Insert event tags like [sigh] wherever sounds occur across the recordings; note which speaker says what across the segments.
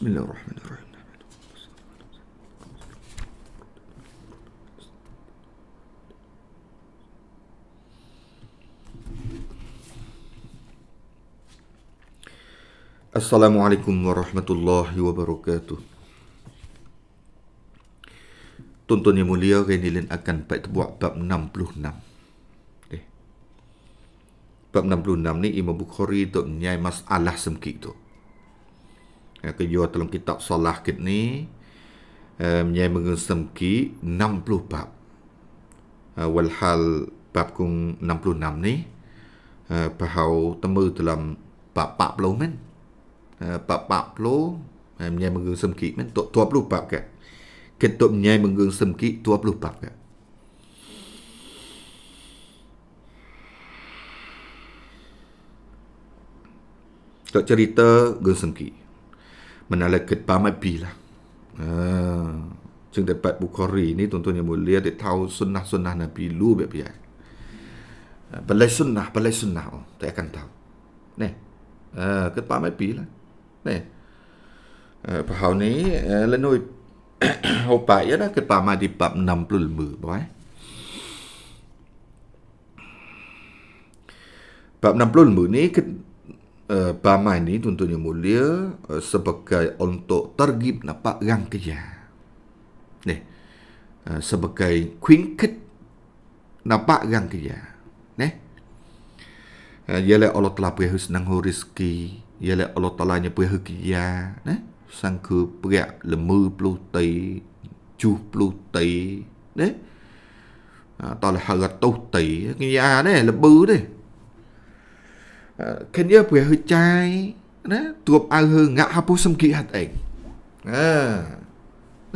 Speaker 1: بسم الله الرحمن الرحيم السلام عليكم ورحمة الله وبركاته Tuan-tuan yang mulia, Renilin akan baik terbuat bab 66. Eh. Bab 66 ni, Imam Bukhari tu nyai masalah semkik tu ke yo dalam kitab solah kita eh, ni menyai um, mengusum 60 bab eh, walhal bab kung 66 ni eh, uh, temu dalam bab 40 men bab bab um, menyai mengusum ki men 20 bab ke ketop menyai mengusum ki 20 bab ke Tak cerita gun sengki menala ketpamai bila. Jeng ha. dapat Bukhari ni tuan-tuan yang mulia dia tahu sunnah-sunnah Nabi lu biar-biar. Ha, belai sunnah, belai sunnah. Oh, tak akan tahu. Ne. Uh, ketpamai bila. Ne. Uh, Pahau ni lenoi lenui opak ya dah ketpamai di bab 60 lembu. Boleh. Bab 60 lembu ni ket, Paman eh, ni tuan-tuan yang mulia eh, sebagai untuk tergib nampak orang kaya. Ni. Uh, sebagai quinket nampak orang kaya. Ni. Uh, ialah Allah telah beri senang rezeki. Ialah Allah telah beri kaya. Ni. Sangka beri lemu puluh tai. Juh puluh tai. Ni. Uh, tak ada harga tau tai. Kaya ya, ni. Lebu ni. គ្នាព្រះហឺចាយណាទួបអៅហឺងាក់ហពុសំគីហាត់អេងអឺ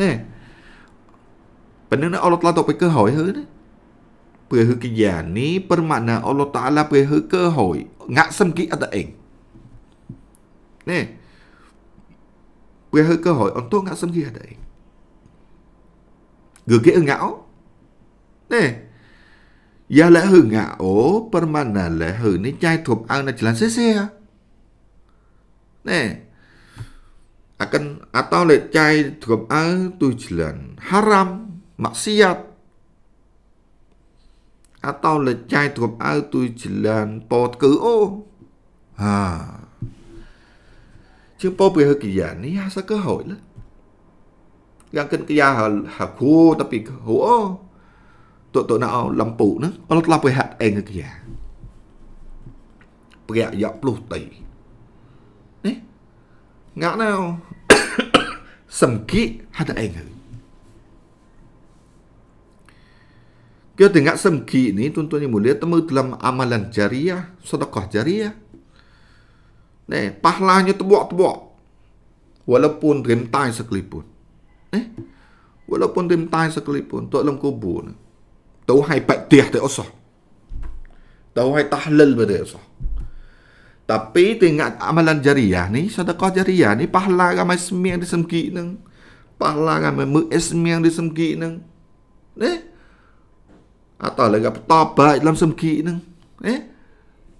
Speaker 1: ណែប៉ណ្ណឹងអល់ឡោះតទៅកើហើយហឺណាព្រះហឺកិយ៉ានេះប្រមាណអល់ឡោះតាឡាព្រះហឺកើហើយងាក់សំគីអត់អេងណែព្រះហឺកើហើយអត់ទួងាក់សំគីអត់អេងគឺគេងៅណែ Ya le hư ngạ ổ permana le hư ni chai thuộc ăn na chilan xe xe. À. Nè. à atau à lệ chai thuộc ăn tu chilan haram à Atau lệ chai thuộc ăn tu chilan pot cứ ô. À. Chứ pot bị hư kỳ giả ni ha sa cơ hội lắm. Yang kan kia hal hakku tapi hua. tu nak lampu nu Allah telah pihak eng ke ya pihak ya puluh tay ni ngak nau semki hada eng Kau ini tuan-tuan yang mulia temu dalam amalan jariah, sedekah jariah. Nih, pahlanya tebuk-tebuk. Walaupun rim tai sekalipun. Eh? Walaupun rim tai sekalipun. Tuk dalam kubur. Tauhid patih tak usah Tauhid tahlil pun tak usah Tapi tengok amalan jariah ni Sadaqah jariah ni Pahala ramai semi yang disemki ni Pahala ramai semi yang disemki ni Eh Atau lagi petabat dalam semki ni Eh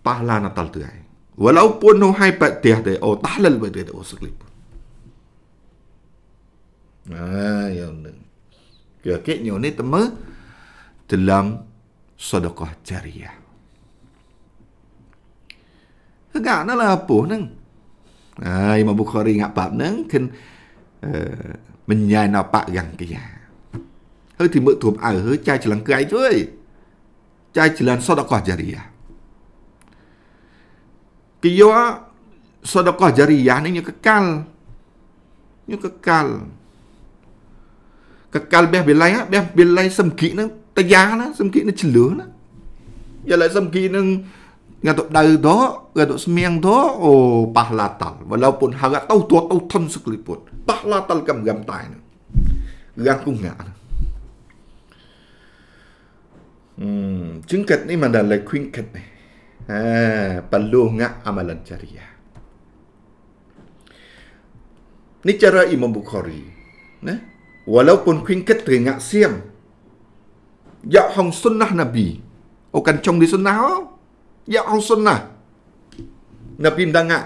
Speaker 1: Pahala natal tu ay. Walaupun Tauhid patih tak Oh tahlil pun tak usah Sekalipun Ah, ya, ya. Kekeknya ni teman dalam sedekah jariah. Enggak nak lah apa neng. Ah, Imam Bukhari ingat pak neng kan uh, eh, menyai nampak yang kaya. Hei timbuk tuh ah, hei cai jalan kaya cuy. Cai jalan sedekah jariah. Kiyo sedekah jariah ni kekal. Ni kekal. Kekal beh bilai ah, beh bilai semgi neng តាយ៉ាណាសំគីនឹងជលឿណាយ៉ាឡើយសំគីនឹងងាត់ទៅដៅទៅងាត់ទៅស្មៀងទៅអូប៉ះឡាតាល់វឡៅពុនហៅទៅទួតទៅថុនសឹកលីពុនប៉ះឡាតាល់កំកំតៃនឹងរាំងគងងាណាអឺជាងកាត់នេះមិនដល់លេខ្វីងកាត់នេះអេបលូងៈអមលនចរិយានេះចរអ៊ីម៉ាមប៊ូខារីណា walaupun queen ket teringat siam dạ Hong sunnah nabi ô cần trong đi sunnah dạ oh. hồng sunnah nabi đang ngạ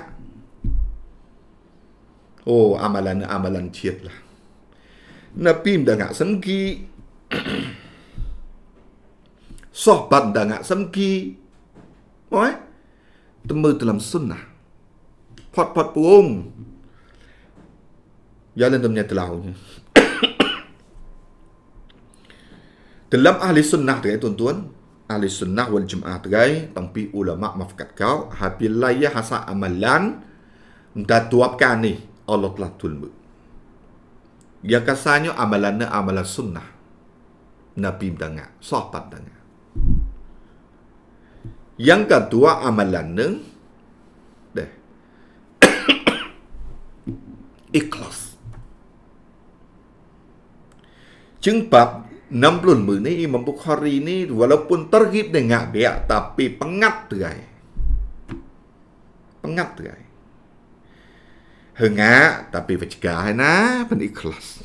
Speaker 1: ô amalan amalan thiệt là lah. nabi đang ngạ sân ki sohbat đang ngạ sân ki ôi tâm sunnah pot-pot buông Ya lên tâm Dalam ahli sunnah terkait eh, tuan-tuan, ahli sunnah wal jemaah terkait, tapi ulama mafkat kau, habillah ya hasa amalan, minta tuapkan ni, Allah telah tulmuk. Ya kasanya amalannya amalan sunnah. Nabi mendengar, sahabat mendengar. Yang kedua amalan ni, deh. [coughs] ikhlas. Jengbab 60 mu ni Imam Bukhari ni walaupun terhib dengan dia tapi pengat terai. Pengat terai. Hengak tapi pencegah na pen ikhlas.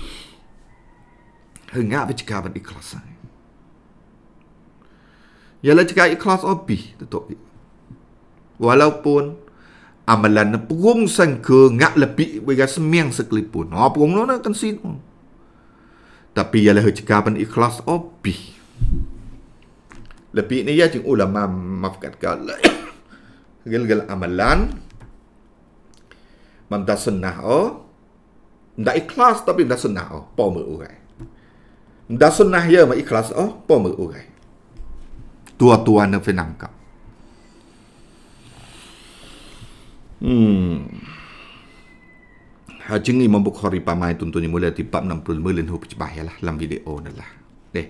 Speaker 1: [coughs] Hengak pencegah pen ikhlas. Ialah cakap ikhlas obi tetapi walaupun amalan pun sangka ngak lebih bagi semiang sekalipun. Oh, ha, pun kan sini tapi ialah hujka pun ikhlas obi oh, lebih ni ya jeng ulama maafkan kau gel gel amalan mantas senah o oh. ndak ikhlas tapi ndak senah o oh. pomer urai ndak senah ya ma ikhlas o pomer urai tua tua nafinangka hmm Jengi jeng Imam Bukhari pamai tuntunnya mula di bab 65 lenuh pecah ya lah dalam video ni lah deh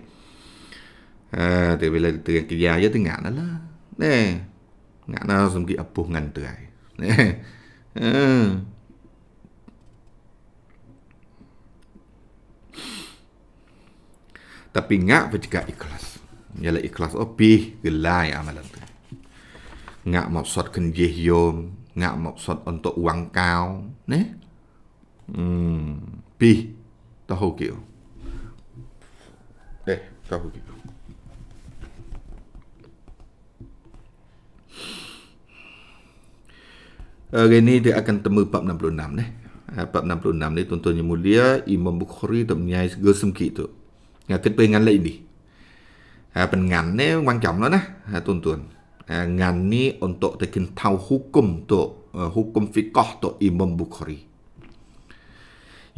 Speaker 1: ha ah, tu bila tengah kerja ya tengah nak lah deh nak nak sembuh apuh ngan tu ai ah. tapi ngak berjaga ikhlas ialah ikhlas opi oh gelai amalan tu ngak maksud kenjeh yom ngak maksud untuk uang kau nih. B 逗号叫，对，逗号叫。Hari ini dia akan temu bab 66 ni. Eh, bab 66 ni tuan-tuan yang mulia Imam Bukhari tak menyai segala semki tu. Ya tip pengan lain eh, ni. Ha ni wang jam lah nah, eh, tuan-tuan. ngan ni untuk tekin tahu hukum tu hukum fiqh tu Imam Bukhari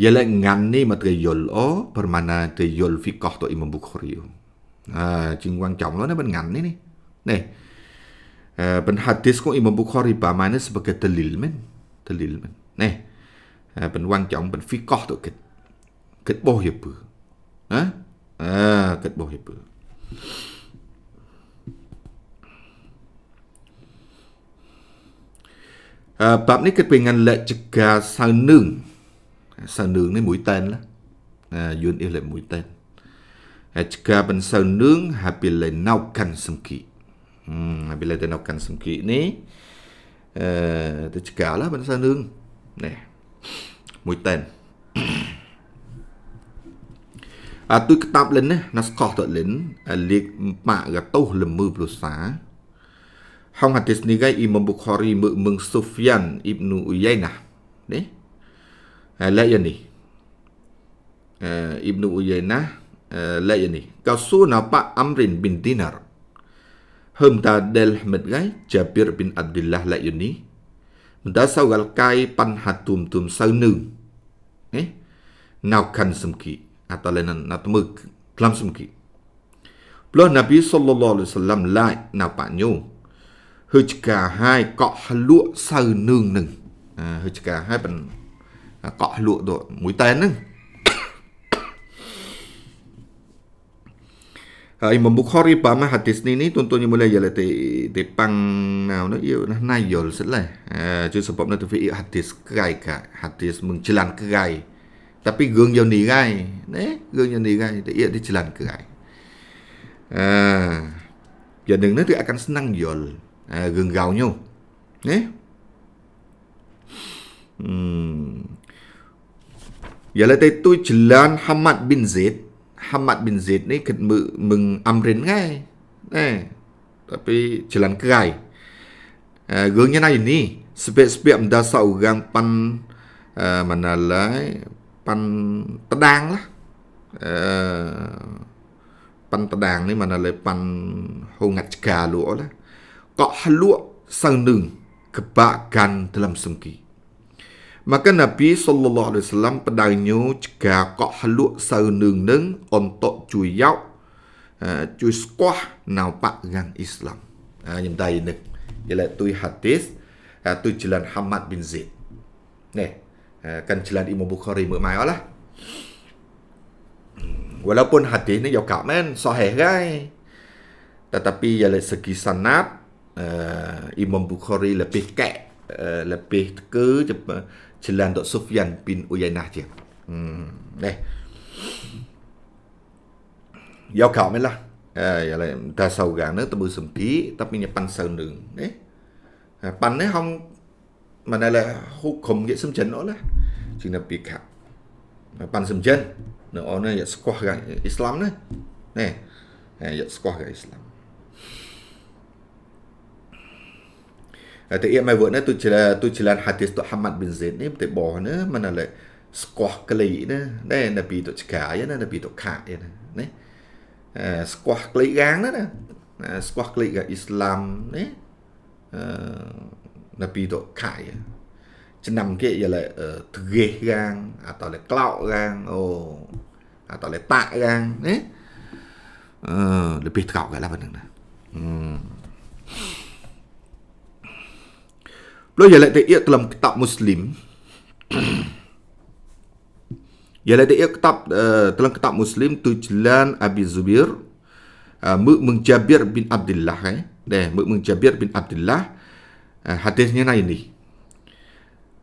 Speaker 1: ialah ngan ni mata yol o permana te yol fiqah tu imam bukhari ha cing wang cang lo na ben ngan ni ni ne ha, ben hadis ko imam bukhari ba mana sebagai dalil men dalil men ne ha, ben wang cang ben fiqah tu ket ket boh ye pu ha? ha ket boh ye pu bab ni kepingan lek cegah sanung សូវនឿងនេះមួយតែនណាយួនអ៊ីលេមួយតែនហើយឆ្កាបន្សូវនឿងហាពីលេណៅកាន់សំគីហាពីលេណៅកាន់សំគីនេះអឺទៅឆ្កាឡាបន្សូវនឿងនេះមួយតែនអាទុយក្តាប់លិនណាណាស្កោះតលិនអាលៀកម៉ាក់កតោសលំឺព្រោះសា ហងហាទិសនីកៃអ៊ីម៉ាមប៊ូខារីមើមឹងស៊ូហ្វយ៉ានអ៊ីបនូអ៊ូយ៉ៃណានេះលាក់យ៉ាងនេះអឺអ៊ីបនុអ៊ុយៃណាលាក់យ៉ាងនេះកោស៊ូណាប៉អាំរិនប៊ីនឌីណារហឹមតាដែលមិនងៃជាពីរប៊ីនអាប់ឌុលឡាលាក់យ៉ាងនេះមិនតាសៅកលកាយប៉ាន់ហាទុំទុំសៅនឹងណាណៅខាន់សំគីអតលេនណាត់មើក្លាំសំគីព្រោះណាប៊ីសុលឡាឡៃសាឡាំឡាយណាប៉ញូហឺចកាហើយកក់ហលក់សៅនឹងនឹងហឺចកាហើយប៉ាន់ À, cọ lụa rồi mũi tên ấy. Imam Bukhari pama hadis ni ni tuntunnya mula ialah ti ti pang nào nó yêu nó nay yol selah. Uh, chứ sebab nó tu hadis kerai ka hadis mencelan kerai. Tapi gương yo ni gai, né gương yo ni gai ti ia ti celan kerai. Ah, ya đừng nó tu akan senang yol. Uh, à, gương gau nyu. Né. ialah tai tu jalan Hamad bin Zaid Hamad bin Zaid ni kena mengamrin ngai eh tapi jalan kerai uh, gengnya nai ni sepek-sepek mendasar orang pan uh, mana lai pan pedang lah uh, pan pedang ni mana lai pan hongat cekalu lah kok haluk sang nung kebakan dalam sengki Maka Nabi sallallahu alaihi wasallam pedangnyo cega kok haluk saeuneung-neung ontok cuyau eh, uh, naupak dengan Islam. Ha ah, nyem dai ne. Ila tu hadis ah, tu jalan Hamad bin Zaid. Ne. Uh, ah, kan jalan Imam Bukhari mek mai lah. Walaupun hadis ni yok kak men sahih kai. Tetapi ialah segi sanad uh, Imam Bukhari lebih kek uh, lebih teke celando Sufyan bin Uyainah je. Hmm, neh. Yo kau melah. À, là ta sầu gà nữa ta bư sầm tí ta mình nhập pan sơn đường đấy à, pan đấy không mà này là hút khủng dễ sầm chân nữa là chỉ là bị khạc à, pan sầm chân nó này dễ squat gà Islam đấy nè dễ squat gà Islam តែអ៊ីម៉ៃវើណាទុជឡាទុជឡានហាទីសទុហាម៉ាត់ប៊ីនសេតនេះទៅបោះណាមិនឡែស្គាស់ក្លីណាដែរនៅពីទុឆ្កាយណានៅពីទុខាយណាណាស្គាស់ក្លីកាងណាណាស្គាស់ក្លីកាអ៊ីស្លាមណាអឺនៅពីទុខាយឆ្នាំគេយល់ទ្រេះកាងអត់តលេក្លោកាងអូអត់តលេប៉ាកាងណាអឺលេពីត្រោកកាឡាប៉ុណ្ណឹងណាអឺ Belum ya letak ia dalam kitab Muslim. ya letak ia kitab eh, dalam kitab Muslim tujuan Abi Zubir uh, eh, mengjabir bin Abdullah eh. Deh, mengjabir bin Abdullah eh, hadisnya na ini.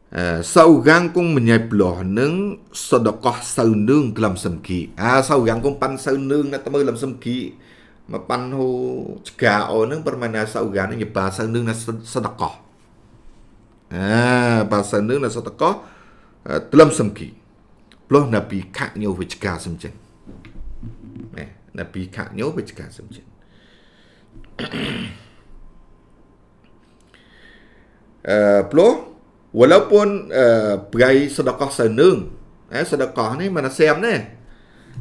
Speaker 1: Uh, Saugang kung menyebloh neng sedekah neng dalam semki. Ah, uh, Saugang kung pan saunung nak temui dalam semki. Mepanhu cegah oh neng permainan Saugang neng nyebas neng nak sedekah. À, bà sân nước là sao ta có Tlâm xâm kỳ Plus là bị khả nhau với chả xâm chân Nè, là bị khả nhau với chả xâm chân Plus Walaupun Perai sedekah senung Eh, sedekah ni mana siam ni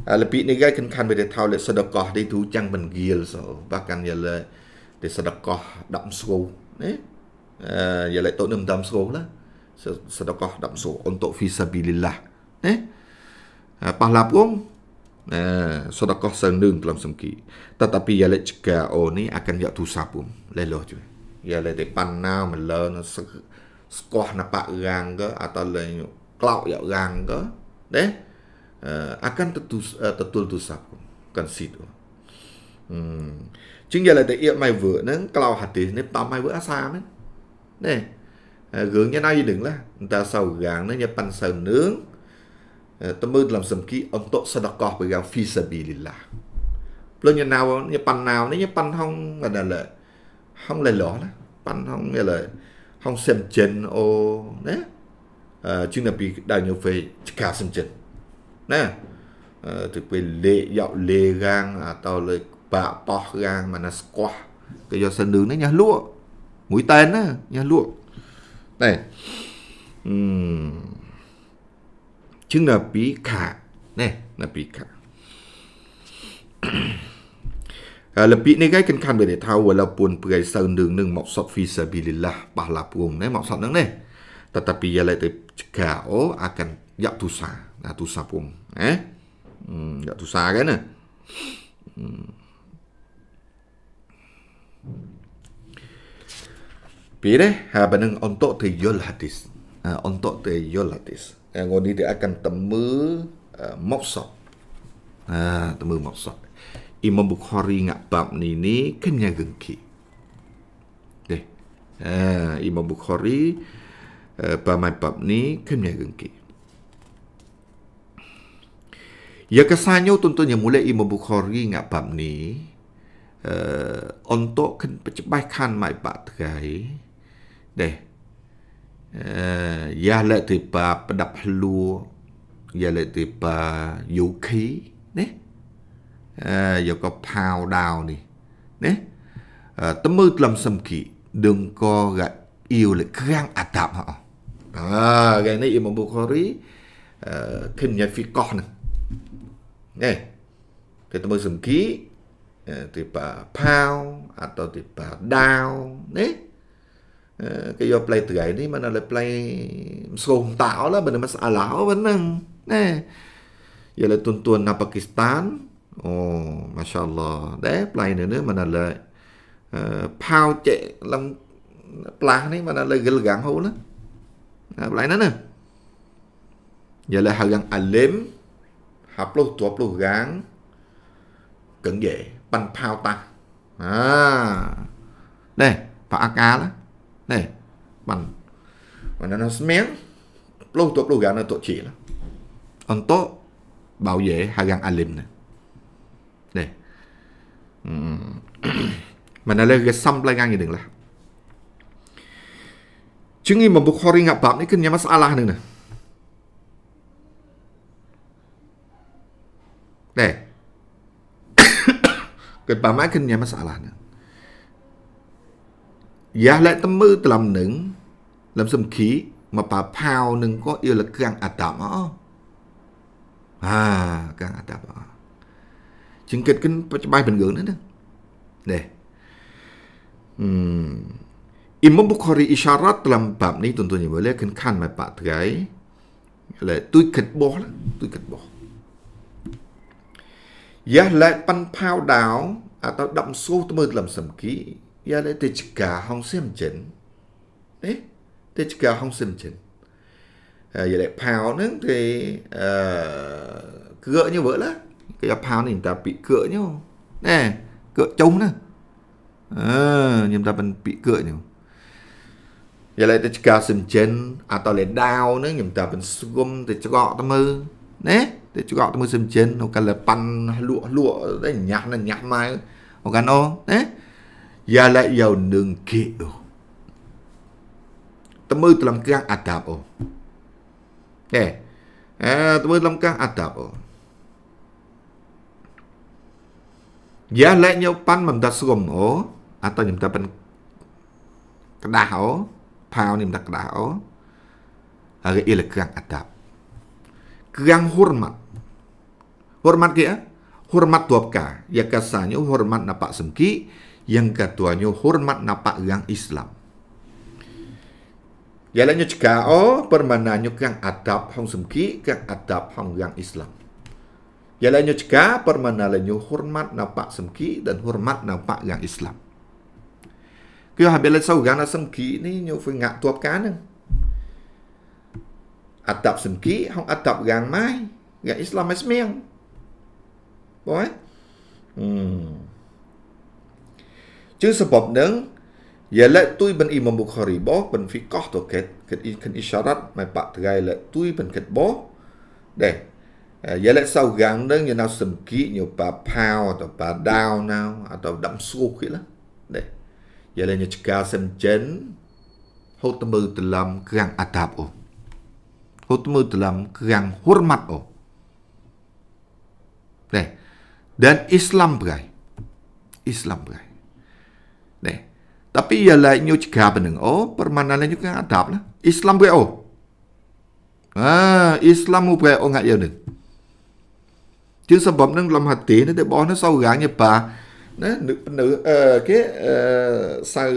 Speaker 1: របៀបនេះគេគិតខាន់វាទៅថោលសដកោះទីទូចាំងមិនគៀលសូបាកាន់យលទេសដកោះដាក់ស្គូណា Eh, ya lek tok nem dam so lah sedekah dam so untuk fisabilillah eh? eh pah lapung eh sedekah sendung dalam semki tetapi ya lek jika o ni akan ya tu sapum leloh tu ya lek de panna melo sekoh na pak rang ke atau lain klau ya rang ke eh? eh akan tetus tetul kan tu sapum kan situ hmm jing ya lek de ya mai vu nang klau hatis ni pam mai vu asa men nè gượng nhà này đừng là người ta sau gàng nó nhà pan sờ nướng tâm mơ làm sầm kỹ ông tội sao đọc cọp bởi gàng phi sờ bì lì là lên nhà nào nhà pan nào nó nhà pan không là là không lời lỏ đó pan không nghe lời không xem chân ô nè chuyên là bị đào nhiều về cả xem chân nè từ bên lệ dạo lê gang à tao lời bạ bọ gang mà nó squat cái do sân đường đấy nhà lúa mũi tên á nha luộc đây uhm. chứng là bí khả này là bí khả lập bị này cái cần khăn về để thao và là buồn bưởi sau đường nâng mọc sọt phi sa bi lila bà là buồn này mọc sọt nâng này tetapi ia lai te kau akan yak tusa nah tusa pun eh hmm, yak tusa kan eh hmm. Pi deh, ha benang untuk tiyol hadis. Ha, untuk tiyol hadis. Yang ha, ni dia akan temu uh, ha, moksok. Ha, temu moksok. Imam Bukhari ngak bab ni ni kenya gengki. Deh. Ha, Imam Bukhari uh, ha, pamai bab ni kenya gengki. Ya kesannya tentunya mulai Imam Bukhari ngak bab ni. untuk kan pecebaikan mai pak terkait Jahlet tipa pedap helu Jahlet tipa yuki ណាយកក៏ផាវដាវនេះណាតើមើលក្លំសំគីដឹងក៏រអ៊ីវលក្រាំងអតាប់អើគេនេះអ៊ីមប៊ូខារីគឹមញ៉ៃហ្វីកោះហ្នឹងណែទៅតើមើលសំគីទីប៉ាផាវអត់ទៅទីប៉ាដាវណា kejo ờ, play tegai mà nó le play skong tao lah benda masalah benang nè giờ là tuần tuần là Pakistan oh mashallah đấy play nữa nữa mà nó mana le pao che lam play ni mana le gel gang hou lah play nữa nè giờ là hàng alim hap lu tuap lu gang cẩn dễ ban pao ta à đây phải ak lá Ne, man, man nó smén, lúc tụt lúc gà nó tụt chỉ là, anh tốt bảo vệ hagang alim này, ne, mà nó lên cái xăm lại ngang như đừng là, chứng nghi mà Bukhari ngập bạc này kinh nhà masalah này nè, ne, cái bà mãi kinh nhà masalah này. Jaarlijks te mưu tlam nâng, lam sâm khí, mà bà phao nâng có yêu là càng ạt tạm ạ. À, càng ạt tạm ạ. Chứng kết kinh bài bình ngưỡng nữa nè. Nè. Hmm. Imam Bukhari isyarat dalam bab ni tuan-tuan ibu boleh kan kan mai pak terai. Lai tui ket boh lah, tui ket boh. Ya lai pan phao đảo atau đậm số tơ mơ làm sầm kỹ 야, 내 대치가 홍쌤 진. 네? 대치가 홍쌤 진. À, vậy lại pháo nữa thì uh, à, cựa như vỡ lá cái pháo này ta bị cựa nhau nè cựa trống nè à, nhưng ta vẫn bị cựa nhau vậy lại ta cao xem chân à tao lại đau nữa nhưng ta vẫn gom thì cho gọ ta mơ nè thì cho gọ ta mơ xem chân nó cả là pan lụa lụa đấy nhạt là nhạt mai nó cả nó đấy ยาละยาวหนึ่งกิโลตมือตลังกังอัดดาบโอเนี่ยตมือตลังกังอัดดาบโอยาละยาวปั้นมันตัดส่วนโออัตตาหนึ่งตัดเป็นกระดาษโอพาวหนึ่งตัดกระดาษโออะไรอีละกังอัดดาบกังหุ่นมันหุ่นมันกี่อ่ะ hormat dua perkara ya kasanya hormat napa semki yang katuanya hormat napak yang Islam. Yalanya juga oh permananya yang adab hong semki yang adab hong yang Islam. Yalanya juga permananya hormat napak semki dan hormat napak yang Islam. Kau habis lagi sahaja nak semki ni nyuwe ngak tuap kanan. Adab semki hong adab yang mai yang Islam esmiang. Boleh? Hmm. Chứ sebab neng ialah tui ben Imam Bukhari bo ben fiqah tu ket ket ken isyarat mai pak terai la tui ben ket bo deh ialah sau gang neng yang nak semki nyo pa pau atau pa dao nau atau dam suuk lah deh ialah nyo cekal sem jen hot temu dalam kerang adab oh hot temu dalam kerang hormat oh deh dan Islam berai Islam berai នេះ tapi ya lainnya juga bening oh permanannya juga adab lah Islam gue oh ah Islam gue oh nggak ya nih chứ sebab nâng lòng hạt tí nó để bỏ nó sau gà như bà nó nữ nữ cái sao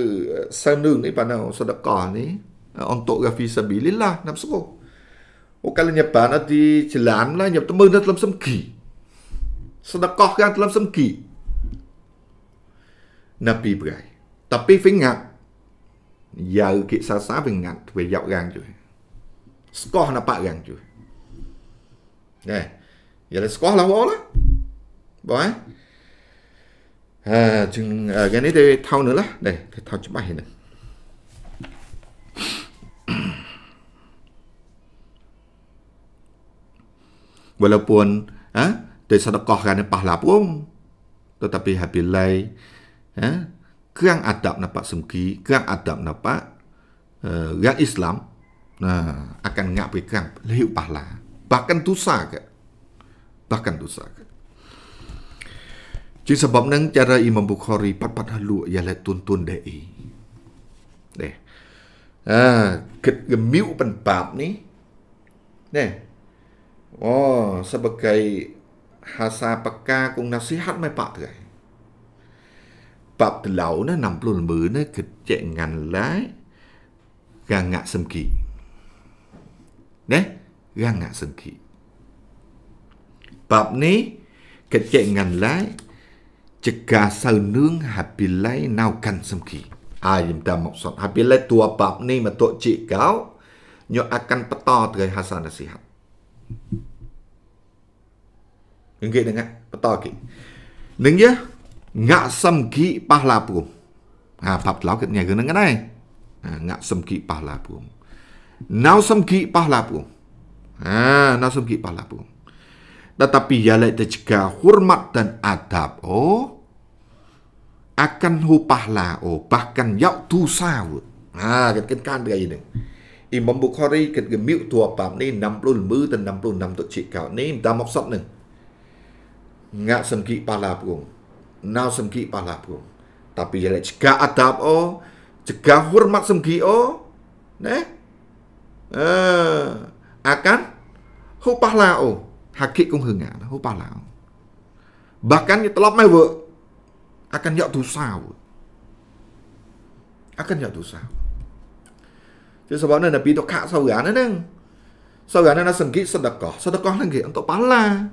Speaker 1: sao nương này bà nào sao đập cỏ này on tội gafi sabi lila nam sô ô cái là nhập bà nó đi chỉ làm là nhập tâm mơ nó làm xâm kỳ sao đập cỏ ra làm xâm kỳ nabi brai tapi vingat giờ kỹ sa sa vingat về dạo gang chui score na pa gang chui này giờ là score là vô đó bởi à chừng à, cái này thì thao nữa [coughs] là đây thao chụp bài này walaupun ha, dari sedekah kan pahala pun tetapi habilai ha, kerang adab nampak semki, kerang adab nampak uh, rakyat Islam nah, akan ngak pergi kerang lehi pahala. Bahkan tusa, ke? Bahkan tusa. ke? Jadi sebab nang cara Imam Bukhari pat-pat halu ialah tuntun da'i. Deh, Ah, ket gemiu pen ni. deh. Oh, sebagai hasa peka kong nasihat mai pak tu. paptelauna 60 na kecek ngan lai gangak semki neh gangak semki bab ni kecek ngan lai cegah sau nương hapilai nau kan semki ai yang ta maksud hapilai tua bab ni matuk cik kau nyo akan peta dengan hasan nasihat Enggak dengar peta ke. Neng ya ngạ sâm kỹ ba la puồng à phật lão cái nhà cái này à, ngạ sâm kỹ ba la puồng nao sâm kỹ ba la puồng à nao sâm kỹ ba la puồng tetapi yalai terjaga hormat dan adab oh akan hu pahla oh bahkan yau tu sawu ah ket ket kan dia ini Imam Bukhari ket gemiu tua pam ni 65 dan 66 tu cik kau ni dah maksud ni ngak semki pahla pun nau semgi pala pung. Tapi jele jaga adab o, oh. jaga hormat semgi o, oh. ne? Eh, akan hupah la o, oh. hakik kung hinga, hupah la o. Bahkan ni telap mai wo, akan yak dosa wo. Akan yak dosa. Jadi sebab ni nabi tu kak sahuran ni neng. Sahuran ni nasi sedekah, sedekah lagi untuk pala.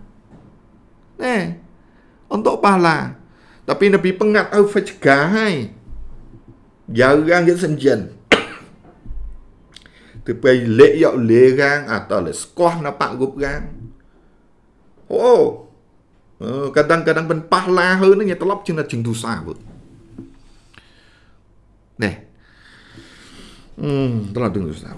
Speaker 1: Ne, untuk pahala. Tapi Nabi pengat au fa cegah hai. Jarang je senjen. Tapi lek yok lerang atau le sekolah nampak gup gang. Oh. Kadang-kadang ben pahla hơn nya telap chừng là chừng tu sa vợ. Nè. Ừm, telap chừng tu sa.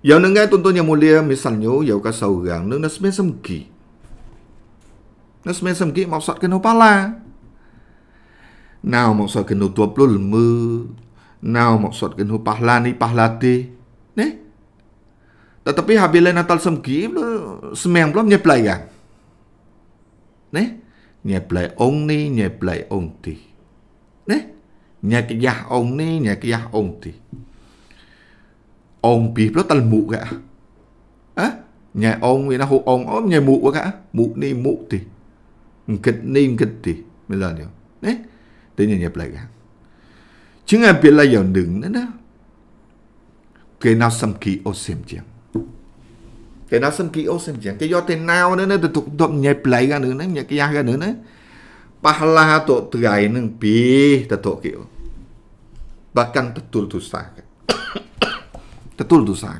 Speaker 1: Yang dengar tuan-tuan yang mulia misalnya yang kasau gang nang nasmen semki. Nó sẽ xâm kỹ màu sọt cái nô la Nào màu sọt cái nô tuộp lô mư Nào màu sọt cái nô bà la ni bà la ti Né Tetapi habis lên natal xâm kỹ lô Xâm mềm lô nhẹp lại gặng Né Nhẹp lại ông ni nhẹp lại ông ti Né Nhẹ cái giá ông ni nhẹ cái giá ông ti Ông bì lô tal mụ gạ Á Nhẹ ông vì nó hụt ông ông nhẹ mụ gạ Mụ ni mụ ti thì Engkit ni engkit ti. Mela ni. Eh? Dia ni pelagang. Jangan bila yang deng na na. Cái nào xâm kỳ ô xem chẳng. Cái nào xâm kỳ ô xem chẳng. Cái do thế nào nữa nó tụt tụt nhập lại cả nữa nó nhập cái gì cả nữa nó. Pahala tụt từ gái nâng bì ta tụt kiểu. Bahkan betul tu sakit. [coughs] betul tu sai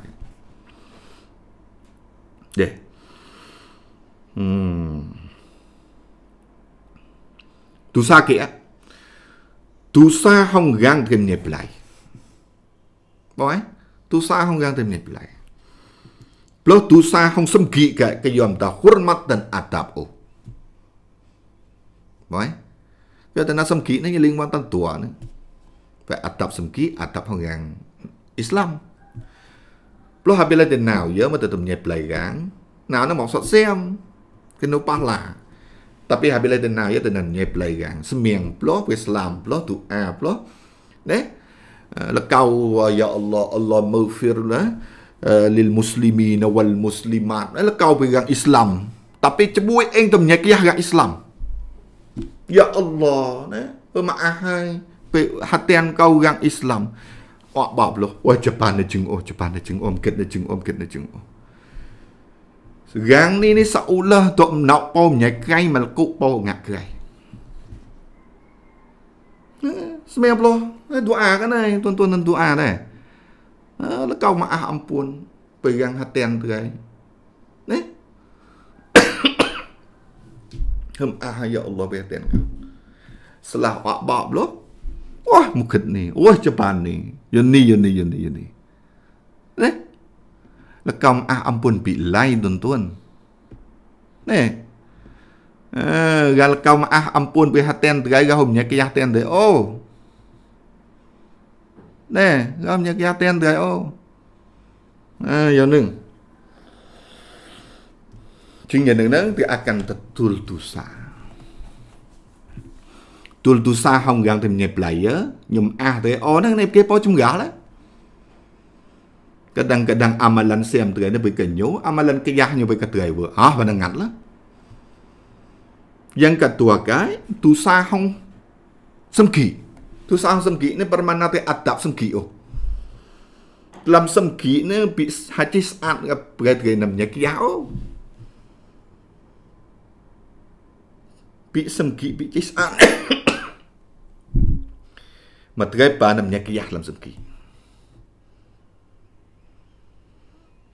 Speaker 1: để Hmm. Tu Tu sa sa kia? Tusakia. Tusahonggang temneplai. Boy, tusahonggang temneplai. Plus tusahongsemgika kayomta hormat dan adab. Oh. Boy. Cho nên xâm kỹ nó như liên quan tăng tùa nữa. Và adab xâm kỹ, adab honggang Islam. Plus habila tiền nào nhớ mà tự tùm nhẹp lại gán. Nào nó mọc sọt xem. Cái nó ba là. tapi habis lain dengan ayat dengan nyep lain yang semiang peluh, pergi selam peluh, tu'a eh, peluh. Eh, eh? Lekau, ah, ya Allah, Allah mufir lah. Eh, lil muslimin wal muslimat. Lekau pergi Islam. Tapi cebui yang tu menyekiah dengan Islam. Ya Allah, ne? Pemaahai, Hatian kau orang Islam. Wah, bab loh. Wah, Jepang ni jeng oh, Jepang ni jeng oh, mungkin ni jeng oh, mungkin ni jeng oh. Sekarang ni ni seolah tok nak po menyekai melekuk po ngak kerai. Sembilan puluh. Doa kan ai, tuan-tuan dan doa dah. Lekau maaf ampun. Pegang hatian tu ai. Ni. Hem ah ya Allah berhatian kau. Selah bab bab loh. Wah mukit ni. Wah cepat ni. Ya ni ya ni ya ni ya ni. Ni. លកំអះអំពុនពីឡៃទុនទុនណែអឺកាលកំអះអំពុនពីហាតែនត្រៃក៏ហុំញ៉ាក់យ៉ាតែនទេអូណែហុំញ៉ាក់យ៉ាតែនត្រៃអូអឺយ៉ាងនឹងជាងយ៉ាងនឹងទីអាកាន់ទទួលទូសាទួលទូសាហុំយ៉ាងតែញ៉ែប្លាយខ្ញុំអះទេអូហ្នឹងនេះគេពោចំរាស់ហ្នឹង kadang-kadang amalan siam terai ni berkenyo, amalan kiyah ni berkaterai ber. Ah, pada ngat lah. Yang ketua kai, tu sahong semki. Tu sahong semki ni permana te adab semki oh. Dalam semki ni, bi haji saat ke berkaterai namanya kiyah oh. Bi semki, bi haji saat. [coughs] Matrepa namanya kiyah dalam semki.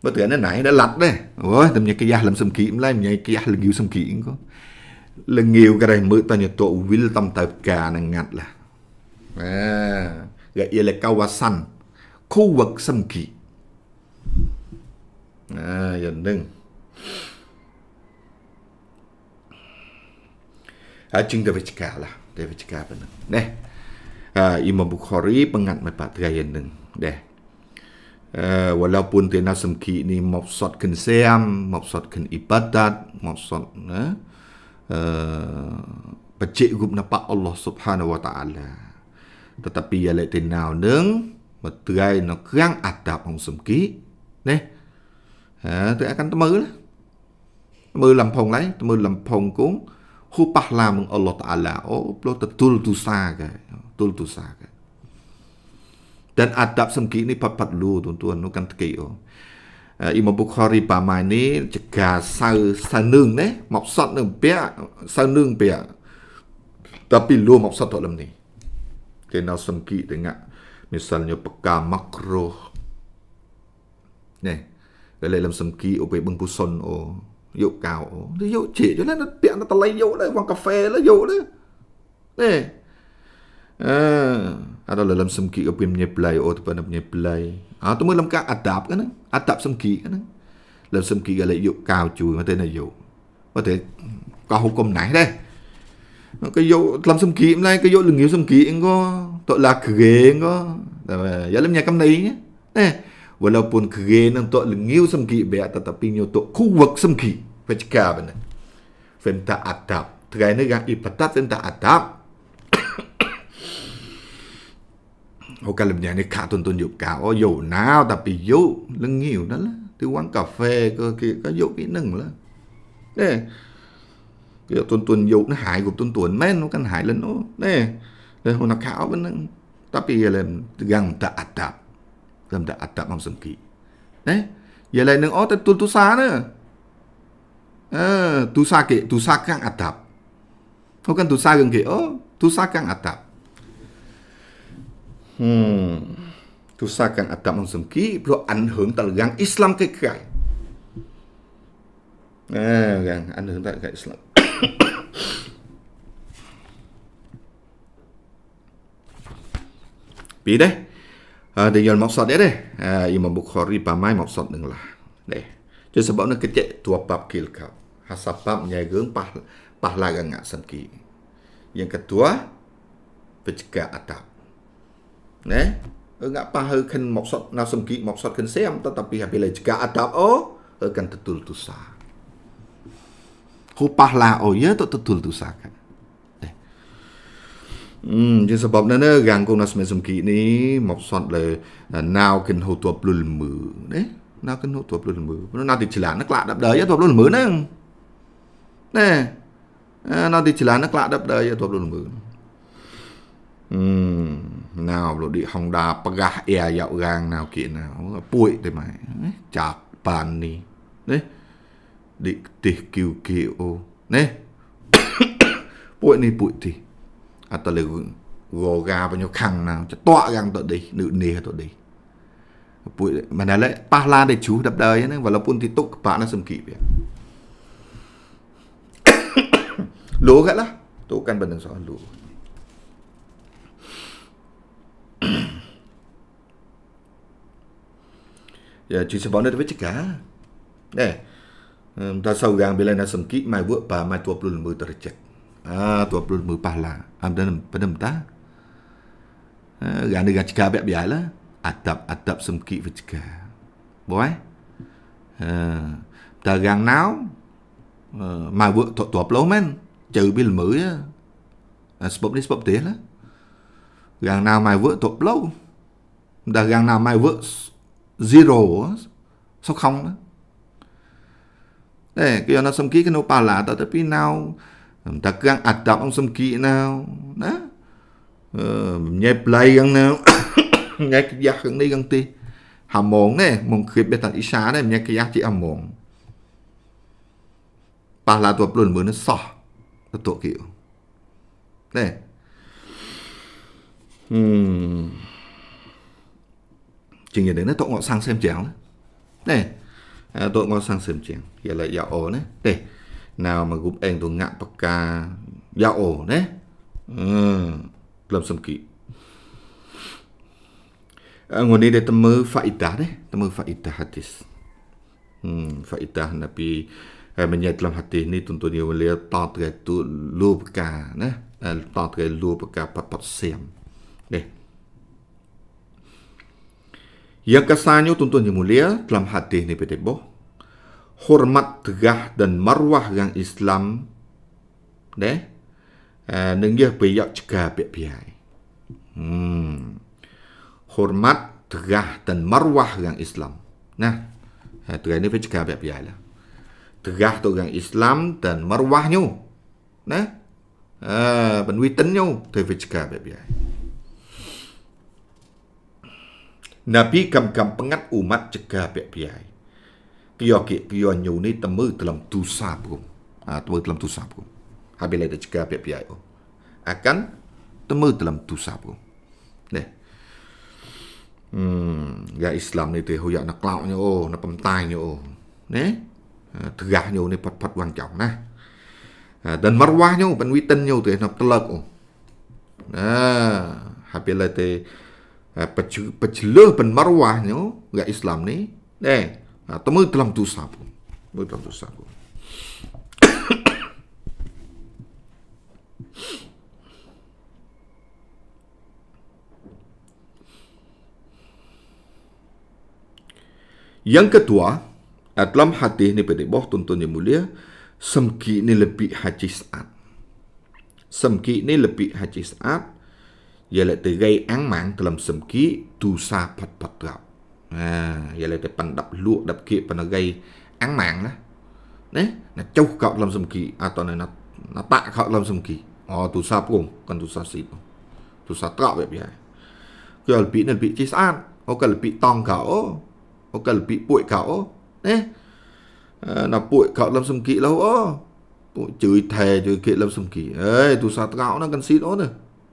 Speaker 1: bất tiện nó nãy berarti nak naik dah lat dah oi temnya ke yah lam sem ki lai mnya ke yah lengiu sem có, ko nhiều cái này mới ta nya to wil tam ta ka na ngat lah là, ga ia le kawasan kuwak sem ki ah ya deng ha jing da vich ka lah da vich ka ben neh ah imam bukhari bắt mepat dần deng deh walaupun tena semki ini mafsadkan siam, mafsadkan ibadat, mafsad na pecik gup napa Allah Subhanahu wa taala. Tetapi ya lek tenau neng metrai no kerang adab hong semki neh. Ha tu akan temeu lah. Temeu lampong lai, temeu lampong kung hupah lamang Allah taala. Oh, plo tetul tu sa ke. Tul tu sa ke. Dan adab semgi ini pat-pat lu tuan-tuan nu kan tegi o. Oh. Eh, Imam Bukhari pamai eh. ni jaga sah sah nung ne, maksud nung pea, sah nung pea. Tapi lu maksud tak lem ni. Kena semgi tengah, misalnya peka makro. Ne, dalam lem semgi ubi bengkusan o. Oh. Yuk kau, oh. yuk cik je lah, nak pia nak telai yuk lah, wang kafe lah yuk lah. Ne, Ah, ada dalam semki apa punya play oh apa punya play. Ah tu malam ka adap kan? Adab semki kan? Dalam semki gọi là dụ cao chùi mà tên là dụ. Có thể có hukum này đây. Cái dụ làm semki kỹ này, cái dụ lưng yếu semki kỹ có tội là ghế có. Ya lam nyakam này nhé. Eh, walaupun ghế nang tội lưng yếu semki kỹ bẹ tetapi nyo tội khu vực semki. Phải cakap benar. Fenta adab. Terakhir ni ipatat fenta adap. này calumnia tuần tuần dụ yuk ka dụ yo nao tapi dụ lưng nhiều đó là thì quán cà phê cơ kia có dụ cái nừng là nè cái tuần tuần dụ nó hại của tuần tuần men nó căn hại lên nó nè đây hồi nó khảo bên nâng tapi giờ à, lên gần ta ạt tạp gần ta ạt tạp mong sầm kỳ nè giờ lên nâng ót tuần tu xa nữa à tu xa kệ tu xa càng ạt tạp không cần tu xa gần kệ ó tu xa càng ạt tạp Hmm. Tu sakan atap mun sengki pulo anhung talgang Islam ke kai. Eh, kan, anhung tak kai Islam. [coughs] Pi deh. Ha uh, dengan maksud dia deh. Ha Bukhari pamai maksud ning lah. Deh. Tu sebab nak kecek tua pap kil ka. Hasapap nyageng pah pah lagang ngak sengki. Yang kedua pecekak atap. né nggak pahu kan maksud nasum ki maksud kan siam tetapi apilai jika adab oh kan tetul tusa hupah lah oh ya tu tetul tusa kan Ừ, chứ sebab nó gang cũng nó sẽ sum kỹ ní một sọt là nào kinh hậu tuộc luôn mử đấy nào kinh hậu tuộc luôn mử nó nào thì chỉ là nó lạ đập đời tuộc luôn mử nè nè nào thì chỉ là nó lạ đập đời tuộc luôn mử nào lộ đi hong đà paga e dạo gang nào kia nào bụi đấy mày chạc bàn đi đấy đi tì kiều kiều đấy [coughs] bụi này bụi thì à tao lấy gò gà bao nhiêu khăng nào cho tọa gang tọt đi nữ nề tọt đi bụi mà này lại pa la để chú đập đời ấy, và là pun thì túc bạn nó sầm kỵ vậy lúa cái là tôi cần bần đằng rõ lúa Chị sẽ bảo nơi với chị cả Nè Ta sau gang bila nak semki mai buat pa mai tua pulun mu tercek. Ah tua pulun mu pala. Am dan pedem ta. Gan dengan cekap bek biarlah. Atap atap semki vicka. Boy. Ah ta gang nau. Mai buat tua tua pulun men. Chữ bil mu ya. Sebab ni sebab dia lah. Gang nào mày vợ tụp lâu Đã gang nào mày vợ Zero số không đó Đấy, cái nó xâm ký cái nó pa là ta tới pin nào Ta gang ạt tập ông xâm ký nào Đó ờ, Nhẹ play gang nào [coughs] Nhẹ cái giác gần đi gần ti hàm mộng này, mộng khuyết bê tật ý xá này Nhẹ cái giác chỉ hàm mộng pa là tụp luôn mưa nó sọ Nó tụp kiểu đây Ừm. Chừng như thế này tụi ngọt sang xem chéo Nè à, Tụi ngọt sang xem chéo Vậy là dạo ổ nè Để Nào mà gục anh tụi ngạ bạc ca Dạo ổ nè Ừ Làm xâm kỵ à, Ngồi đi để tâm mơ phạ ít đấy Tâm mơ phạ ít hadis Hmm, faedah Nabi eh, menyelam hati ini tentunya oleh tak tu lu peka nah tak lu peka papat siam Ni. Yang kesannya tuntun yang mulia dalam hati ni betul Hormat tegah dan marwah yang Islam. Ni. Uh, eh, Nenggih biak cega biak Hmm. Hormat tegah dan marwah yang Islam. Nah. Eh, tegah ini cega biak biak lah. Tegah tu yang Islam dan marwahnya. Nah. Uh, eh, penwitannya. Tegah biak biak. Nah. Nabi gam-gam pengat umat cegah pek biai. Kyo ki kyo nyuni temu dalam dosa pun. Ah ha, temu dalam dosa pun. Habis ada lah cegah biak biai oh. Akan temu dalam dosa pun. Neh, Hmm, ya Islam ni tu hoya nak lau nyo oh, nak pemtai nyo oh. Nih. Ha, Tegah nyo ni pat-pat wang jau nah. Ha, dan marwah nyo penwitan nyo tu nak telak oh. Nah, habis ada lah Eh, pejeluh ben marwah nyo gak Islam ni eh ha, temu dalam dosa pun temu dalam dosa pun Yang kedua, eh, dalam hadis ini pada boh tuntun yang mulia, semki ini lebih haji saat. Semki ini lebih haji saat. Ialah terai angmang dalam semki tusa pat pat rap. Ha, ialah te pan dap luak dap ki penerai angmang lah. Neh, nak jauh kau dalam semki atau nak nak pak kau dalam semki. Oh, tusa pun kan tusa sip. Tusa trap ya biar. Kau lebih nak lebih kisah. Oh, kau lebih tong kau. Oh, kau lebih puik kau. Neh, nak puik kau dalam semki lah. Oh, ពួកជួយថែជួយគេលឹមសំគីអេទូសាត្រោហ្នឹងកន្សីតអូនណា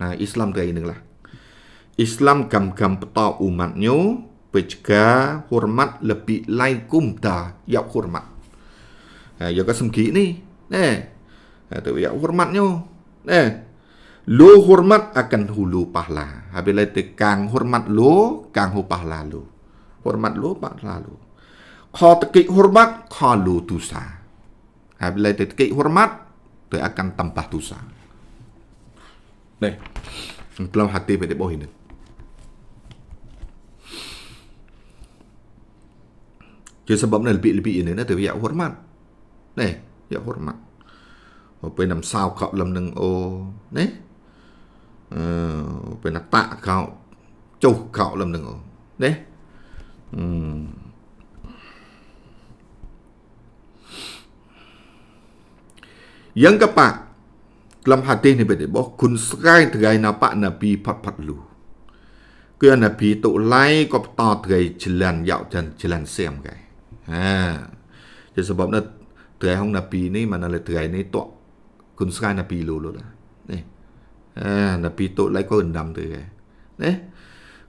Speaker 1: Nah, Islam dari inilah. Islam gam-gam peta umatnya bejga hormat lebih laikum dah ya hormat nah, ya kesem gini nih eh, itu nah, ya hormatnya eh, lo hormat akan hulu pahla habis itu kang hormat lo kang hu pahla lo hormat lo pahla lo kau teki hormat kau lo dosa habis itu teki hormat dia akan tambah dosa នេះផ្លូវហាទីបេតេបោនេះជាសបបនៅលពីលពីនេះទៅវាហួរម៉ាត់នេះវាហួរម៉ាត់អូពេលនំសោកកលំនឹងអូនេះអឺពេលណតាកោចុះកោលំនឹងអូនេះអឺយ៉ាងកប៉ាក់ thì bây giờ bạc phát phát dalam hati ni bete bo kun sekai tegai napa nabi pat chân lu kia nabi tu lai ko ta tegai jalan yau dan jalan sem gai à, ha je sebab na tegai hong nabi ni mana le tegai ni tu kun sekai nabi lu lu à, lah ni ha nabi tu lai ko endam tegai ni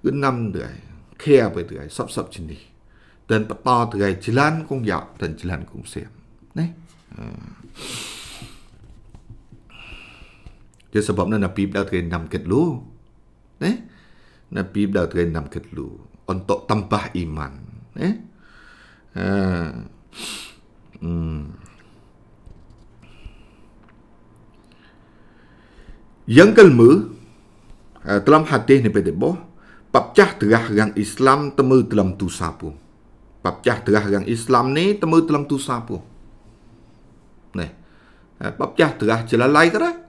Speaker 1: endam tegai khe apa tegai sap sap jenis dan peta tegai jalan kong yau dan jalan kong sem ni ha à. Dia sebab nak pergi dah train enam lu, Eh? Nak pergi dah train enam lu. Untuk tambah iman. Eh? Uh, hmm. Yang kelima, uh, dalam hadis ni pada boh, papcah terah orang Islam temu dalam tusa pun. Papcah terah orang Islam ni temu dalam tusa pun. Nih. Uh, ah, papcah terah jelalai kerana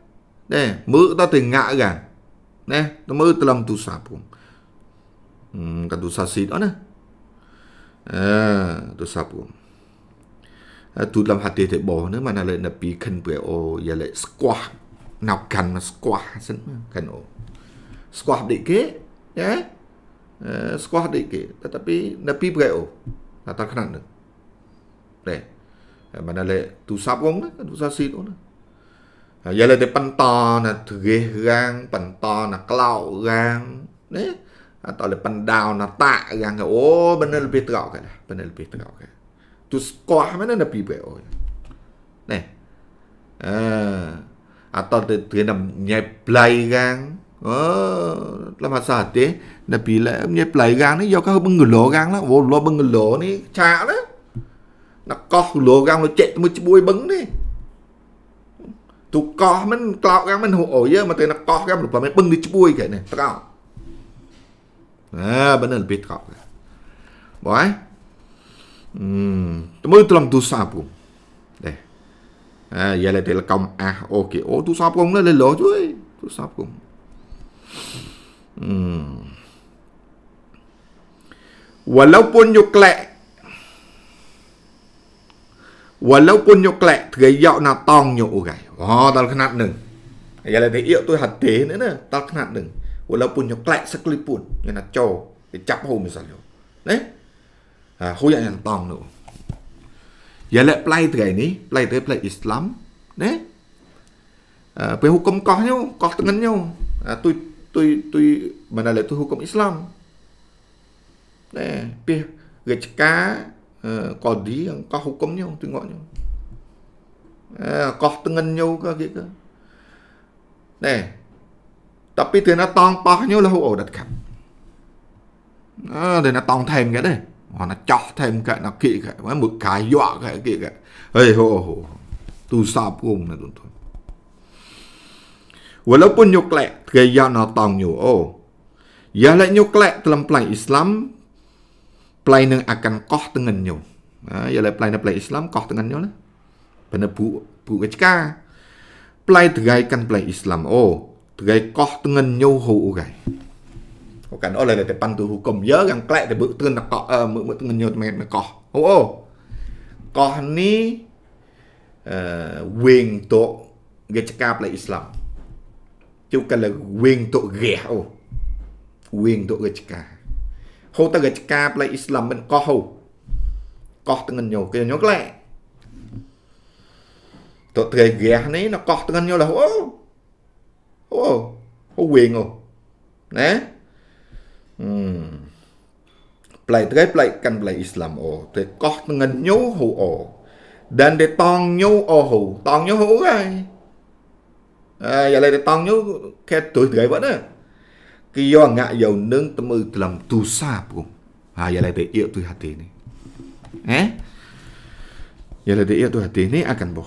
Speaker 1: nè ta 네, 뭐다 등가가. 네, 뭐 들람 두 사품. 음, 가 두사 시도 나. 아, 두 사품. À, tụt à, làm hạt tiền thì bỏ nữa mà nà lệ nà bị khăn bể ô và lại squat nào khăn mà squat sẵn khăn ô squat định kế nhé uh, à, squat định kế nà napi bể ô ta ta khăn được nè, à, mà nà lệ tụ sáp vong đấy tụ sáp xịt đó nữa Ờ, giờ te panto na thuge gang panto na cloud gang đấy atau le pandau na tak gang oh benar lebih bên kan là lebih gạo kan tu skor mana là pi be oh này à atau te te na nyai play gang oh lama sa te na pi la nyai play gang ni yo ka beng lo gang vô lỗ bưng người lỗ này chả đấy, nó có lỗ gang nó chạy mới chui bưng đi ទូកោះមិនក្លោកយ៉ាងមិនហូអូយើមកទៅណាកោះយ៉ាងប្រហែលបឹងនេះជួយគេនេះត្រោអើបើនៅលពីត្រោបងអឺទៅមើលត្រង់ទូសាពុំដែរអើយ៉ាលេតេលកំអះអូខេអូទូសាពុំលើលោជួយទូសាពុំអឺ walaupun yuklek walaupun yuklek thgai yak na tong nyu gai អូដល់ຂະຫນັດនឹងយាលេតែអៀកទុយហាត់ទេនេះណាដល់ຂະຫນັດនឹងវលពុញក្លែកសឹកលីពួនញ៉ាណាចោទៅចាប់ហូមិនសិនយោណាអាហួយអញតងនោះយាលេប្លៃថ្ងៃនេះប្លៃទៅប្លៃអ៊ីស្លាមណាអើពេលហុកុំកោះញោកោះតងិនញោទុយទុយទុយមិនដែរទុយហុកុំអ៊ីស្លាមណាពេលរាជការកោឌីអង្គហុកុំញោទុយងក់ញោកោះតងិនញូក៏គេក៏ណែតពីទៅណាតងប៉ោះញូលហូអូដិតខាប់អើទៅណាតងថែមគេទេគាត់ណាចោះថែមគេណាគិគេមួយកាយយកគេគេគេហេហូហូទូសាប់គុំណាទុនទុន walaupun nyuklek gaya na tong nyu o ya lek nyuklek dalam plan Islam plan nang akan koh tengen nyu ha ya lek plan plan Islam koh tengen nyu lah Benda bu bu kecika. Play tegai kan play Islam oh. Tegai koh tengen nyu hu ugai. Kau kan oleh dari pantu hukum ya kan play te bu tengen nak koh mu mu tengen nyu men koh. Oh oh. Koh ni uh, wing to kecika play Islam. Chứ cần là quyền tội ghẻ ô Quyền tội gây chá Hô ta gây chá Islam mình có hô Có ta ngân nhổ kia nhóc lẹ តត្រីហ្គាសនេះ nó កោះទាំងយល់អូអូអូវិញអូណាអឺប្លែកត្រីប្លែកកាន់ប្លែកអ៊ីស្លាមអូត្រីកោះទាំងញូហូអូដែលទៅតងញូអូហូតងញូហូហើយអើយ៉ាលេទៅតងញូខេតទុយត្រីវត្តណាគេយកងាក់យកនឹងទៅមើលក្លំទូសាព្រមហើយយ៉ាលេទៅអៀកទុយហាទីនេះហេយ៉ាលេទៅអៀកទុយហាទីនេះអាកាន់បោះ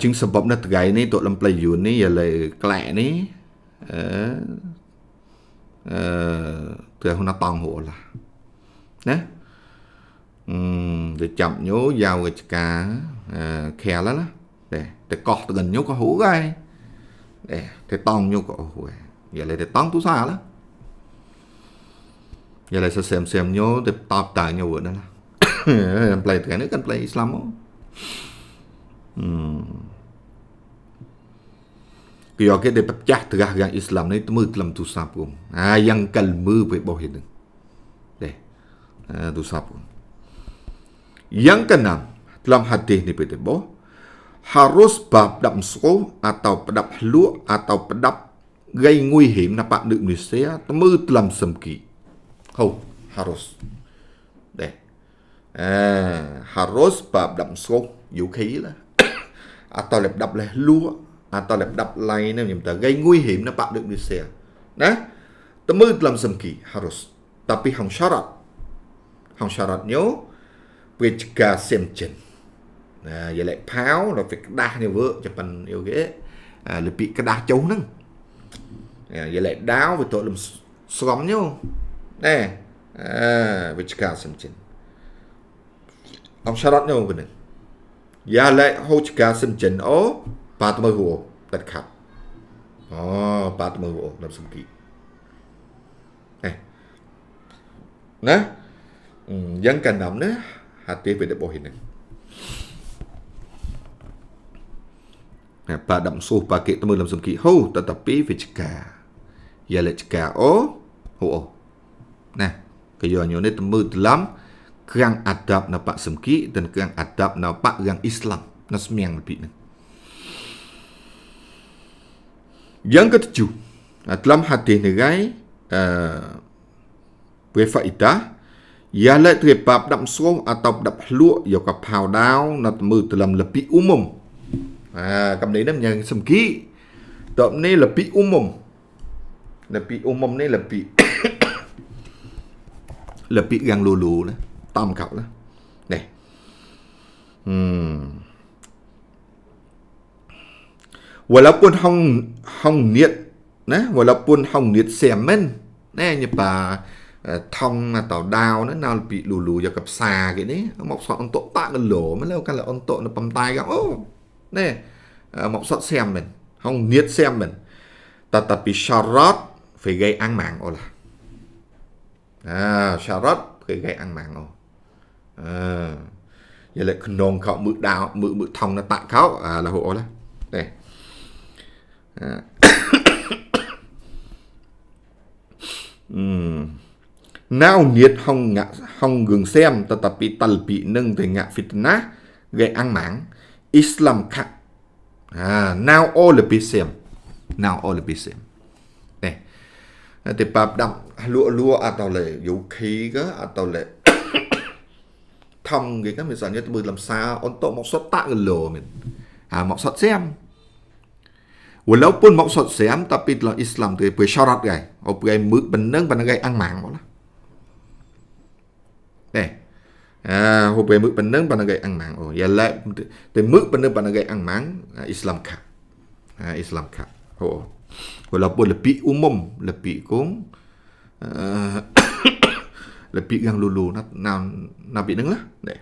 Speaker 1: ជាងសម្បប់នៅថ្ងៃនេះទូលំប្លេយូននេះឥឡូវក្លែកនេះអឺអឺទៅហ៊ុនតង់ហួរឡាណាអឺទៅចាប់ញោយ៉ាវកិច្ចការអឺខែលឡាតែទៅកោះទៅញោក៏ហួរដែរតែទៅតង់ញោក៏ហួរឥឡូវទៅតង់ទូសាឡាឥឡូវសរសេមសែមញោទៅតបតាញោហ្នឹងឡាប្លេថ្ងៃនេះកាន់ប្លេអ៊ីស្លាមមក Kì ở cái đề bạp chắc thực ra Islam này mưu làm tu sạp cùng À yang cần mưu về bảo hiện hiểm à, Để tu sạp cùng Yang keenam dalam hadis ni Peter Bo harus pedap so atau pedap lu atau pedap gây nguy hiểm napa được người xe mư làm sầm kỳ không harus để à, harus pedap so vũ khí đó atau លេះលក់អាតលេបដាប់ឡៃនឹងខ្ញុំតើគេងួយហិមនៅបាក់ដឹកនេះសៀណាតមើក្លំសំគីហារុសតាពីហងសារ៉ាត់ហងសារ៉ាត់ញោពេជកាសេមចិនណាយលេផៅដល់ពេលក្ដាស់នេះវើជប៉ុនយូគេអាលពីក្ដាស់ចុះហ្នឹងយលេដាវវាទលំស្រំញោណែអឺពេជកាសេមចិនហងសារ៉ាត់ញោគនឹង я ле хочка синчин о патмы го тат кап о патмы го нап сумки ណាអញ្ចឹងកណ្ដាំណាហាទេពេលរបស់ហ្នឹងណាប៉ាដាំស៊ូប៉ាកេតមើលលំសំគីហូតតពីវិជ្កាយ៉ាលេចកាអូហូអូណាក៏យកញោនេះទៅមើលទៅលំ kerang adab nampak semki dan kerang adab nampak kerang Islam nasmiang lebih ni. Yang ketujuh, dalam hadis negai eh, uh, berfaedah ialah terlibat pedap suruh atau pedap luak yang kapau dao nak temu dalam lebih umum. Ha, ah, kam ni namanya semki. Tok ni lebih umum. Lebih umum ni lebih [coughs] lebih yang lulu lah tam 球啦。嚟，嗯，walaupun hong hong niat ណា walaupun hong niat semen ណាញ៉ាបាថងតោដាវណាណលពីលូលូយកកផ្សាគេនេះមកសក់អន្តុតាក់កលោមិនលើកាលអន្តុនៅបំតាយក៏អូណែមកសក់សាមមិនហងនៀតសាមមិនតតពីសារ៉តហ្វេហ្គៃអាំងម៉ាងអូឡាអាសារ៉តហ្វេហ្គៃអាំងម៉ាងអូអឺយល់ក្នុងខោមើលដាវមើលមើលថងណតាក់ខោអាលហូអូឡាទេអឺអឺណៅនៀតហងហងគឹងសែមតតពីតលពីនឹងទៅងាក់ហ្វីតណាហ្គេអាំងម៉ាំងអ៊ីស្លាមខាក់អាណៅអូលីពីសែមណៅអូលីពីសែមទេតែបាប់ដាប់លក់លក់អត់ទៅលេយូខីក៏អត់ទៅលេ thông cái các mình sản nhất bự làm sao ông tổ mọc xuất tạ cái lồ mình à mọc xuất xem lâu walaupun mọc xuất xem ta tapi là Islam thì bởi syarat gai ok mực bình nâng bình gai ăn mạng bỏ nè à hộp về mực bình nâng bình gai ăn mạng ồ giờ dạ lại thì mực bình nâng bình gai ăn mạng Islam khả à, Islam khả à, ồ là bị umum lebih bị cúng. À, là bị găng lù lù nó nào nó bị đứng lắm đấy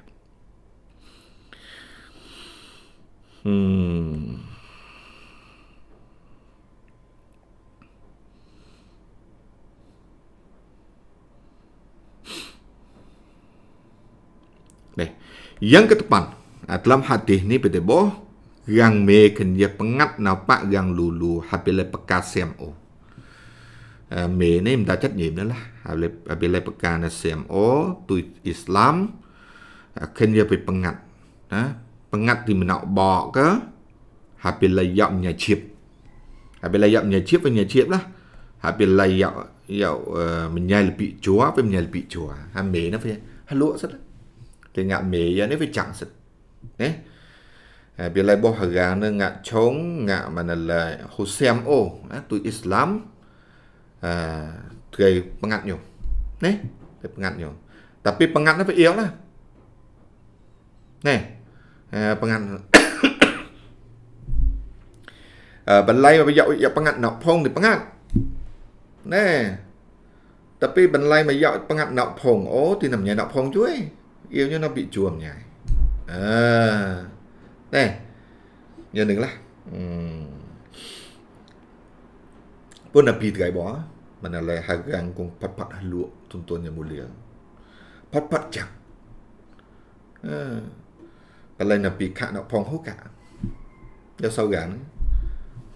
Speaker 1: đấy yang ke depan dalam hadis ni pada boh gang me kenya pengat nampak gang lulu habis le pekasem oh Ờ, mene đã trách nhiệm nữa lah là xem CMO tu Islam bị kenya pe á ha pengat thì mình nọ bọ cơ hà bila yọng nhà chiếp hà lệ giọng nhà chiếp với nhà chiếp lah hà lệ giọng giọng ờ, mình nhai là bị chúa với mình nhai là bị chúa hà mề nó phải hà lụa sắt thì ngạ mề giờ nó phải chẳng sắt đấy lệ bila bo gà nó ngạ chống ngạ mà là hồ ô tu Islam គេប្រងាត់ខ្ញុំនេះគេប្រងាត់ខ្ញុំតែពេលប្រងាត់នេះវាអៀវណានេះប្រងាត់អឺបន្លៃមកយកយកប្រងាត់ណកផងនេះប្រងាត់ណែតែពេលបន្លៃមកយកប្រងាត់ណកផងអូទីណាញ៉ៃណកផងជួយអៀវខ្ញុំនៅពីជួមញ៉ៃអឺណែយើងនឹងឡាអឺពុនអពីថ្ងៃបង menilai harang kong papat haluk tuan-tuan yang mulia. Papat jak. Ha. Kalau Nabi kak nak pong ho kak. Dia seorang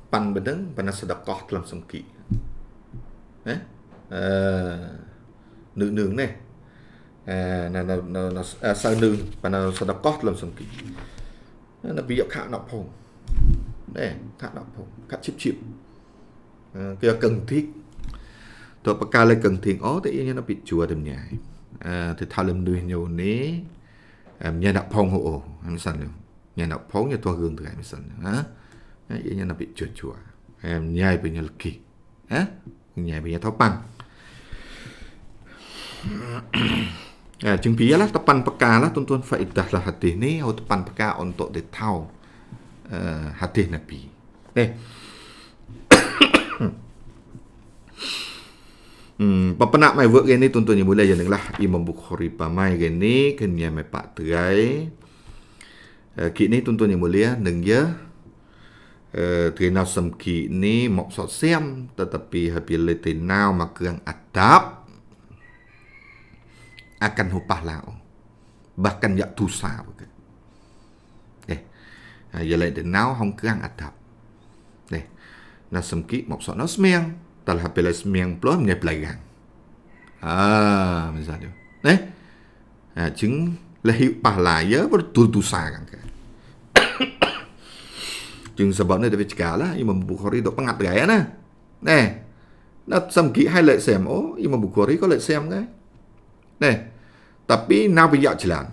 Speaker 1: pan bedeng pan sedekah dalam sengki. Eh? Uh, nương nương này. À, nó, nó, nó, nó, à, sao nương và nó sedekah dalam sengki. Nabi yak kak nak pong. Nè, kak nak pong. Kak chip chip. Uh, kia cần thiết 떠빠깔레끙팅어때이냐나비주어됨냐아대탈음누뇨네냐나펑호암산요냐나펑냐또그은드가암산아이냐나비주어 em nhai bình nhật kỳ á nhai bình nhật thóc bằng à chứng phí là tập bàn bạc ca là tuân tuân phải đặt là hạt tiền này hậu tập bàn bạc ca on tổ để thao hạt tiền là bì đây Hmm, apa nak mai work ni tuntunnya boleh je lah. Imam Bukhari pamai gen ni kenya mai pak terai. Uh, kit ni tuntunnya boleh ya deng ya. Uh, eh, Terina sem kini ni maksud siam tetapi habis le tenau maka yang atap akan hupah lau. Bahkan yak tusa Eh, ha, ya le tenau hong kerang atap. Eh, nasem kit maksud nasmiang dalam hampir 90 menjadi pelagang. Ah, misal tu. Eh? Ha, ah, jeng lahir pahlaya bertutusa kan ke. [coughs] jeng sebab ni dia cakap lah Imam Bukhari tu pengat gaya lah. na. Eh? Nah, samki hai lek sem o oh, Imam Bukhari ko lek sem ke. Eh? Tapi nabi yak jalan.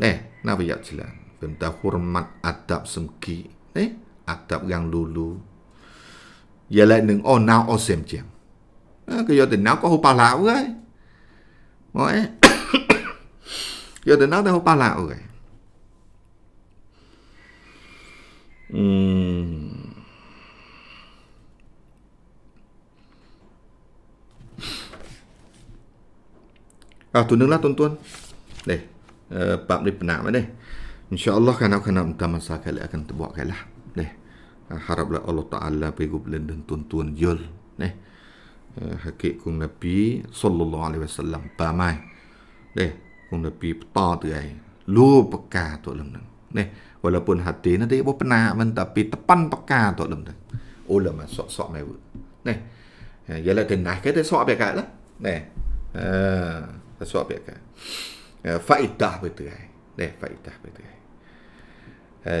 Speaker 1: Eh? Nabi yak jalan. Benda hormat adab semki. Eh? Adab yang lulu. Jelek lại o ôn nào ôn xem Ke cái do tình ko có pa ba lão cái e. do tình nao te ho ba lão gai. À, tuần nước lá tuân tuân Đây, ờ, bạn đi nạm ở đây. Insya Allah kana kana mutama sa kale akan tebak kala. Deh. Eh, haraplah Allah Taala bagi belen dan tuntun jol neh uh, hakik kung nabi sallallahu alaihi wasallam pamai deh kung nabi ta tu ai lu peka tu lem nang neh walaupun hati nanti bo pernah men tapi tepan peka tu lem nang ulama oh, eh, sok-sok mai bu neh ya la ke nah eh, ke de sok pe lah neh ah uh, sok pe ka uh, faedah betul ai neh faedah betul ai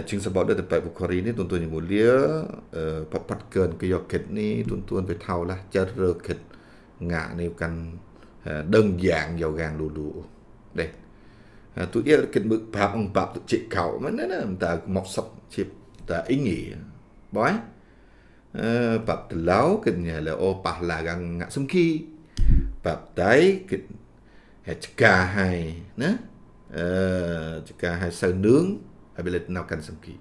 Speaker 1: ជាងសបត់ទៅបែបុកូរីនេះទុនទុនជាមួយលាប៉ប៉ាត់កើនគេយកគិតនេះទុនទុនទៅថោឡាចើរើគិតងាក់នេះកាន់ដឹងយ៉ាងយកយ៉ាងលូលូនេះទុយគិតមើប្រាប់អងបាប់ទុជិកោមិនណាតើមកសឹកជាតាអ៊ីងីបងបាប់តឡៅគិតញ៉ែលអូប៉ះឡាកាងាក់សំគីបាប់តៃគិតហេចកាហើយណាអឺចកាហើយសៅនឿង habila nak kan semki.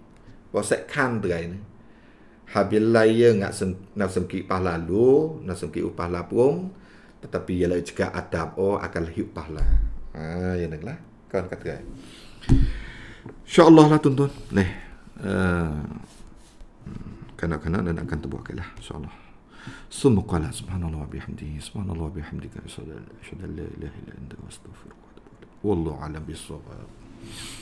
Speaker 1: Bos sekan terai ni. Habila ia ngak sem nak semki pah lalu, nak semki upah lapung, tetapi ia juga adab oh akan hiup upah lah. Ha, ya nak lah. Kawan kat terai. Kan. InsyaAllah lah tuan-tuan. Nih. Uh, eh, kena kanak dan akan terbuat kelah. InsyaAllah. Summa qala subhanallah wa bihamdihi subhanallah wa bihamdika asyhadu an la Wallahu a'lam bissawab. Yeah.